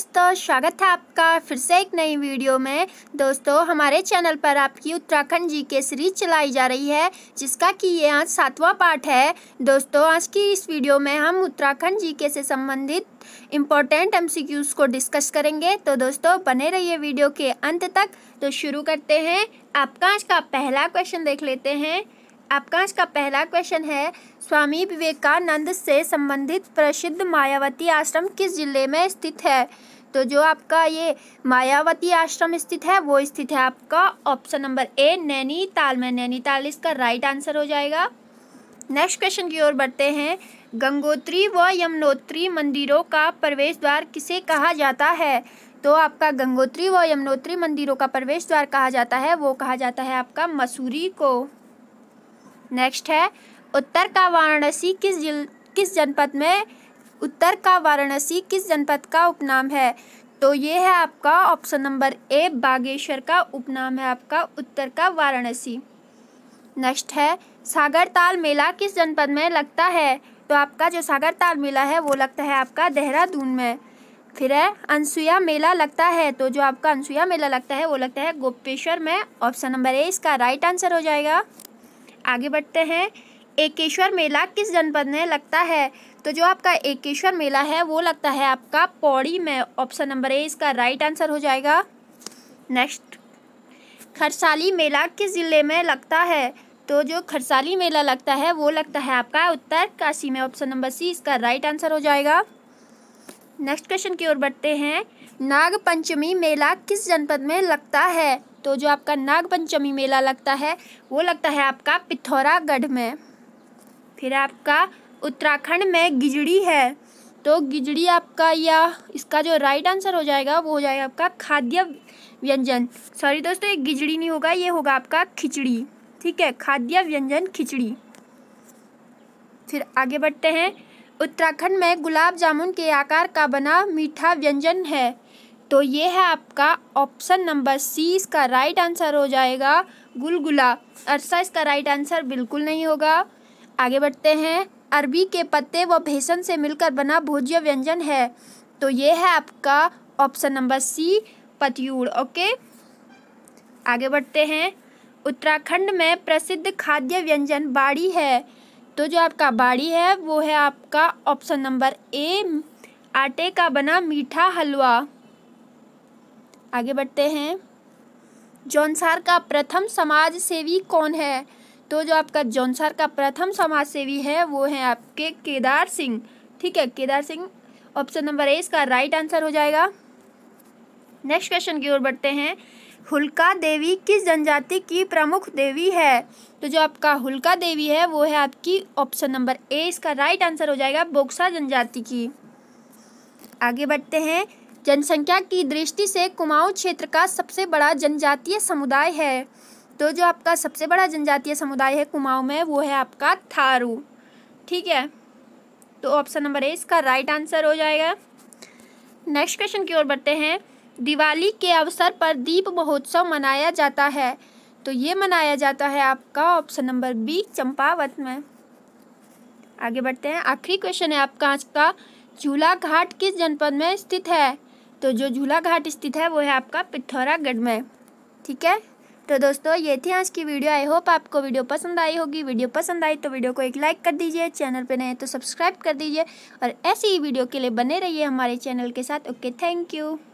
दोस्तों स्वागत है आपका फिर से एक नई वीडियो में दोस्तों हमारे चैनल पर आपकी उत्तराखंड जी के सीरीज चलाई जा रही है जिसका कि ये आज सातवां पार्ट है दोस्तों आज की इस वीडियो में हम उत्तराखंड जी के से संबंधित इम्पोर्टेंट एमसीक्यूज को डिस्कस करेंगे तो दोस्तों बने रहिए वीडियो के अंत तक तो शुरू करते हैं आपका आज का पहला क्वेश्चन देख लेते हैं आपकांश का पहला क्वेश्चन है स्वामी विवेकानंद से संबंधित प्रसिद्ध मायावती आश्रम किस जिले में स्थित है तो जो आपका ये मायावती आश्रम स्थित है वो स्थित है आपका ऑप्शन नंबर ए नैनीताल में नैनीताल इसका राइट आंसर हो जाएगा नेक्स्ट क्वेश्चन की ओर बढ़ते हैं गंगोत्री व यमुनोत्री मंदिरों का प्रवेश द्वार किसे कहा जाता है तो आपका गंगोत्री व यमुनोत्री मंदिरों का प्रवेश द्वार कहा जाता है वो कहा जाता है आपका मसूरी को नेक्स्ट है उत्तर का वाराणसी किस जिल किस जनपद में उत्तर का वाराणसी किस जनपद का उपनाम है तो ये है आपका ऑप्शन नंबर ए बागेश्वर का उपनाम है आपका उत्तर का वाराणसी नेक्स्ट है सागर ताल मेला किस जनपद में लगता है तो आपका जो सागर ताल मेला है वो लगता है आपका देहरादून में फिर है अनसुया मेला लगता है तो जो आपका अनसुया मेला लगता है वो लगता है गोपेश्वर में ऑप्शन नंबर ए इसका राइट आंसर हो जाएगा आगे बढ़ते हैं एकेश्वर मेला किस जनपद में लगता है तो जो आपका एकेश्वर मेला है वो लगता है आपका पौड़ी में ऑप्शन नंबर ए इसका राइट आंसर हो जाएगा नेक्स्ट खरसाली मेला किस ज़िले में लगता है तो जो खरसाली मेला लगता है वो लगता है आपका उत्तर काशी में ऑप्शन नंबर सी इसका राइट आंसर हो जाएगा नेक्स्ट क्वेश्चन की ओर बढ़ते हैं नाग पंचमी मेला किस जनपद में लगता है तो जो आपका नागपंचमी मेला लगता है वो लगता है आपका पिथौरागढ़ में फिर आपका उत्तराखंड में गिजड़ी है तो गिजड़ी आपका या इसका जो राइट आंसर हो जाएगा वो हो जाएगा आपका खाद्य व्यंजन सॉरी दोस्तों ये गिजड़ी नहीं होगा ये होगा आपका खिचड़ी ठीक है खाद्य व्यंजन खिचड़ी फिर आगे बढ़ते हैं उत्तराखंड में गुलाब जामुन के आकार का बना मीठा व्यंजन है तो ये है आपका ऑप्शन नंबर सी इसका राइट आंसर हो जाएगा गुलगुला अरसा इसका राइट आंसर बिल्कुल नहीं होगा आगे बढ़ते हैं अरबी के पत्ते व भेसन से मिलकर बना भोज्य व्यंजन है तो ये है आपका ऑप्शन नंबर सी पतयूड़ ओके आगे बढ़ते हैं उत्तराखंड में प्रसिद्ध खाद्य व्यंजन बाड़ी है तो जो आपका बाड़ी है वो है आपका ऑप्शन नंबर ए आटे का बना मीठा हलवा आगे बढ़ते हैं जौनसार का प्रथम समाज सेवी कौन है तो जो आपका जौनसार का प्रथम समाज सेवी है वो है आपके केदार सिंह ठीक है Kedar Singh option number A इसका राइट आंसर हो जाएगा नेक्स्ट क्वेश्चन की ओर बढ़ते हैं हुलका देवी किस जनजाति की प्रमुख देवी है तो जो आपका हुलका देवी है वो है आपकी ऑप्शन नंबर ए इसका राइट आंसर हो जाएगा बोक्सा जनजाति की आगे बढ़ते हैं जनसंख्या की दृष्टि से कुमाऊं क्षेत्र का सबसे बड़ा जनजातीय समुदाय है तो जो आपका सबसे बड़ा जनजातीय समुदाय है कुमाऊं में वो है आपका थारू ठीक है तो ऑप्शन नंबर ए इसका राइट आंसर हो जाएगा नेक्स्ट क्वेश्चन की ओर बढ़ते हैं दिवाली के अवसर पर दीप महोत्सव मनाया जाता है तो ये मनाया जाता है आपका ऑप्शन नंबर बी चंपावत में आगे बढ़ते हैं आखिरी क्वेश्चन है आपका आज का झूला घाट किस जनपद में स्थित है तो जो झूला घाट स्थित है वो है आपका पिथौरागढ़ में ठीक है तो दोस्तों ये थी आज की वीडियो आई होप आपको वीडियो पसंद आई होगी वीडियो पसंद आई तो वीडियो को एक लाइक कर दीजिए चैनल पर नए तो सब्सक्राइब कर दीजिए और ऐसी ही वीडियो के लिए बने रहिए हमारे चैनल के साथ ओके थैंक यू